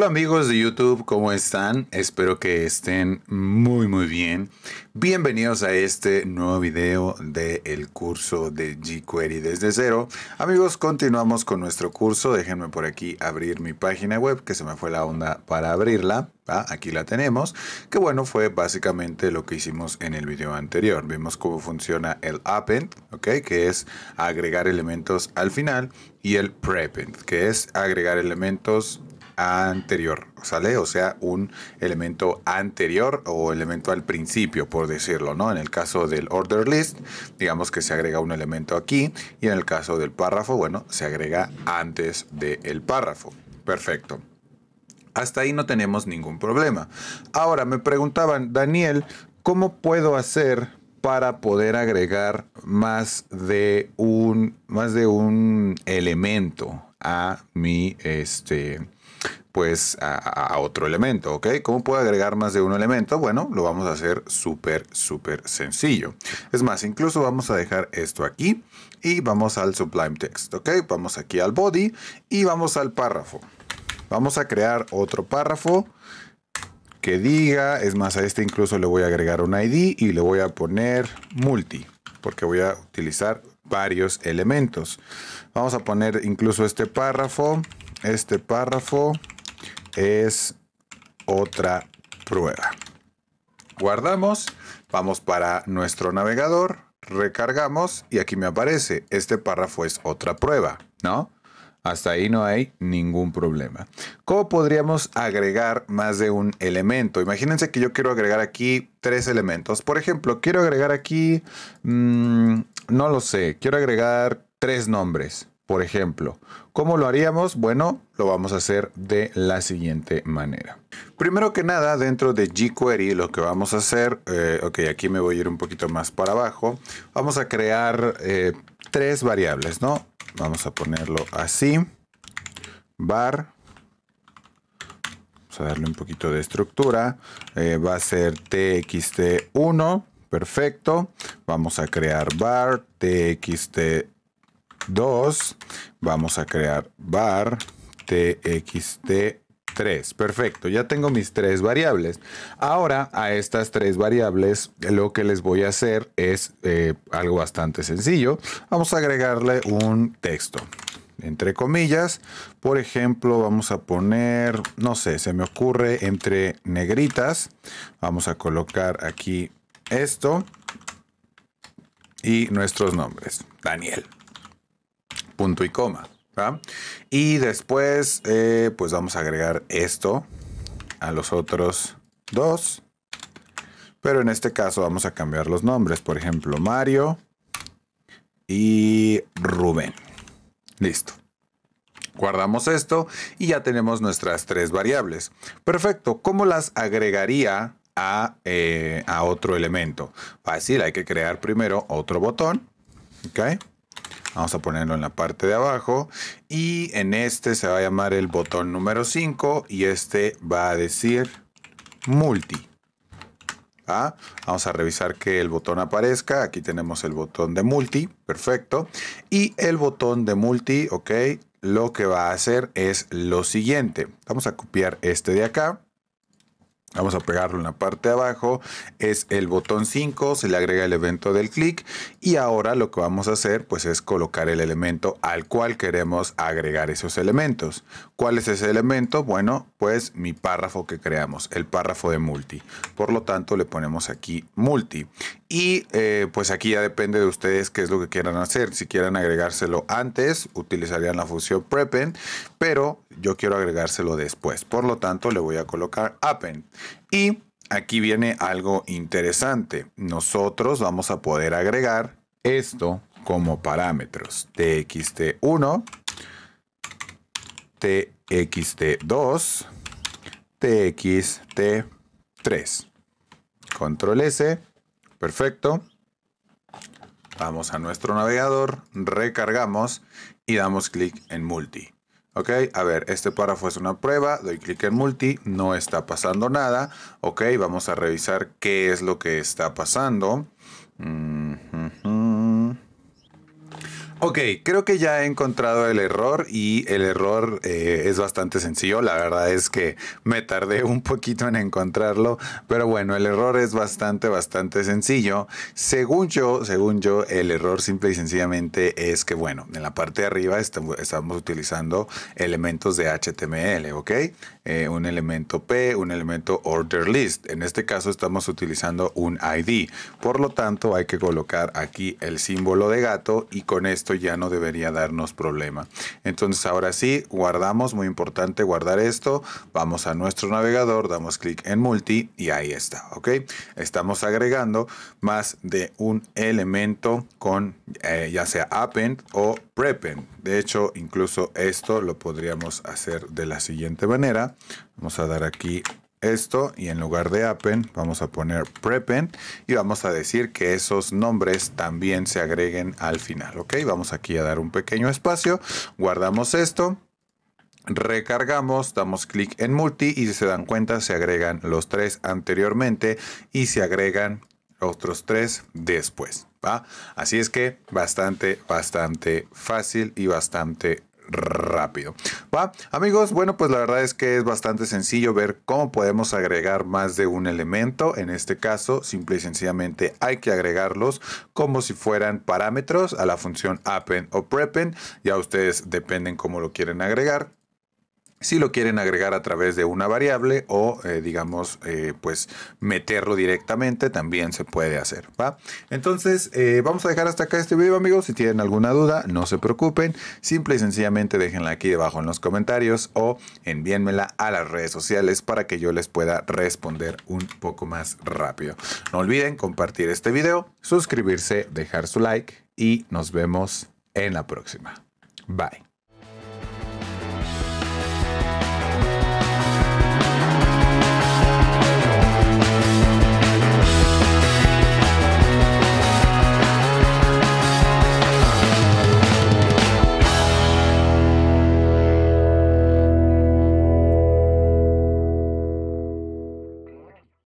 Hola amigos de YouTube, ¿cómo están? Espero que estén muy muy bien. Bienvenidos a este nuevo video del el curso de jQuery desde cero. Amigos, continuamos con nuestro curso. Déjenme por aquí abrir mi página web, que se me fue la onda para abrirla. Ah, aquí la tenemos, que bueno, fue básicamente lo que hicimos en el video anterior. Vimos cómo funciona el append, ¿ok? Que es agregar elementos al final, y el prepend, que es agregar elementos anterior, ¿sale? O sea, un elemento anterior o elemento al principio, por decirlo, ¿no? En el caso del order list, digamos que se agrega un elemento aquí y en el caso del párrafo, bueno, se agrega antes del párrafo. Perfecto. Hasta ahí no tenemos ningún problema. Ahora me preguntaban, Daniel, ¿cómo puedo hacer para poder agregar más de un, más de un elemento a mi, este, pues a, otro elemento, ¿ok? ¿Cómo puedo agregar más de un elemento? Bueno, lo vamos a hacer súper, súper sencillo. Es más, incluso vamos a dejar esto aquí y vamos al Sublime Text, ¿ok? Vamos aquí al body y vamos al párrafo. Vamos a crear otro párrafo que diga, es más, a este incluso le voy a agregar un ID y le voy a poner multi, porque voy a utilizar varios elementos. Vamos a poner incluso este párrafo, este párrafo, es otra prueba. Guardamos, vamos para nuestro navegador, recargamos y aquí me aparece, este párrafo es otra prueba, ¿no? Hasta ahí no hay ningún problema. ¿Cómo podríamos agregar más de un elemento? Imagínense que yo quiero agregar aquí tres elementos. Por ejemplo, quiero agregar aquí, mm, no lo sé, quiero agregar tres nombres por ejemplo. ¿Cómo lo haríamos? Bueno, lo vamos a hacer de la siguiente manera. Primero que nada, dentro de jQuery, lo que vamos a hacer, eh, ok, aquí me voy a ir un poquito más para abajo, vamos a crear eh, tres variables, ¿no? Vamos a ponerlo así, bar, vamos a darle un poquito de estructura, eh, va a ser txt1, perfecto, vamos a crear bar, txt1, 2. Vamos a crear bar txt3. Perfecto, ya tengo mis tres variables. Ahora a estas tres variables lo que les voy a hacer es eh, algo bastante sencillo. Vamos a agregarle un texto. Entre comillas, por ejemplo, vamos a poner, no sé, se me ocurre entre negritas. Vamos a colocar aquí esto y nuestros nombres. Daniel punto y coma. Y después, eh, pues vamos a agregar esto a los otros dos. Pero en este caso vamos a cambiar los nombres. Por ejemplo, Mario y Rubén. Listo. Guardamos esto y ya tenemos nuestras tres variables. Perfecto. ¿Cómo las agregaría a, eh, a otro elemento? Fácil, hay que crear primero otro botón. ¿Ok? Vamos a ponerlo en la parte de abajo. Y en este se va a llamar el botón número 5 y este va a decir multi. ¿Ah? Vamos a revisar que el botón aparezca. Aquí tenemos el botón de multi. Perfecto. Y el botón de multi, ok, lo que va a hacer es lo siguiente. Vamos a copiar este de acá. Vamos a pegarlo en la parte de abajo. Es el botón 5, se le agrega el evento del clic y ahora lo que vamos a hacer pues es colocar el elemento al cual queremos agregar esos elementos. ¿Cuál es ese elemento? Bueno, pues mi párrafo que creamos, el párrafo de multi. Por lo tanto le ponemos aquí multi. Y eh, pues aquí ya depende de ustedes qué es lo que quieran hacer. Si quieran agregárselo antes, utilizarían la función prepend, pero yo quiero agregárselo después. Por lo tanto le voy a colocar append. Y aquí viene algo interesante. Nosotros vamos a poder agregar esto como parámetros. txt1, txt2, txt3. Control S. Perfecto. Vamos a nuestro navegador, recargamos y damos clic en multi. Ok, a ver, este párrafo es una prueba, doy clic en multi, no está pasando nada. Ok, vamos a revisar qué es lo que está pasando. Mm, Ok, creo que ya he encontrado el error y el error eh, es bastante sencillo. La verdad es que me tardé un poquito en encontrarlo, pero bueno, el error es bastante, bastante sencillo. Según yo, según yo, el error simple y sencillamente es que, bueno, en la parte de arriba estamos, utilizando elementos de HTML, ¿ok? Eh, un elemento P, un elemento order list. En este caso estamos utilizando un ID. Por lo tanto, hay que colocar aquí el símbolo de gato y con esto ya no debería darnos problema. Entonces ahora sí, guardamos, muy importante guardar esto, vamos a nuestro navegador, damos clic en multi y ahí está, ¿ok? Estamos agregando más de un elemento con eh, ya sea append o prepend. De hecho, incluso esto lo podríamos hacer de la siguiente manera. Vamos a dar aquí esto y en lugar de appen, vamos a poner prepen y vamos a decir que esos nombres también se agreguen al final. Ok, vamos aquí a dar un pequeño espacio, guardamos esto. Recargamos, damos clic en multi y si se dan cuenta se agregan los tres anteriormente y se agregan otros tres después. ¿va? Así es que bastante, bastante fácil y bastante rápido. ¿Va? Amigos, bueno, pues la verdad es que es bastante sencillo ver cómo podemos agregar más de un elemento. En este caso, simple y sencillamente hay que agregarlos como si fueran parámetros a la función append o prepend. Ya ustedes dependen cómo lo quieren agregar si lo quieren agregar a través de una variable o eh, digamos eh, pues meterlo directamente también se puede hacer ¿va? entonces eh, vamos a dejar hasta acá este video amigos si tienen alguna duda no se preocupen simple y sencillamente déjenla aquí debajo en los comentarios o envíenmela a las redes sociales para que yo les pueda responder un poco más rápido no olviden compartir este video suscribirse dejar su like y nos vemos en la próxima bye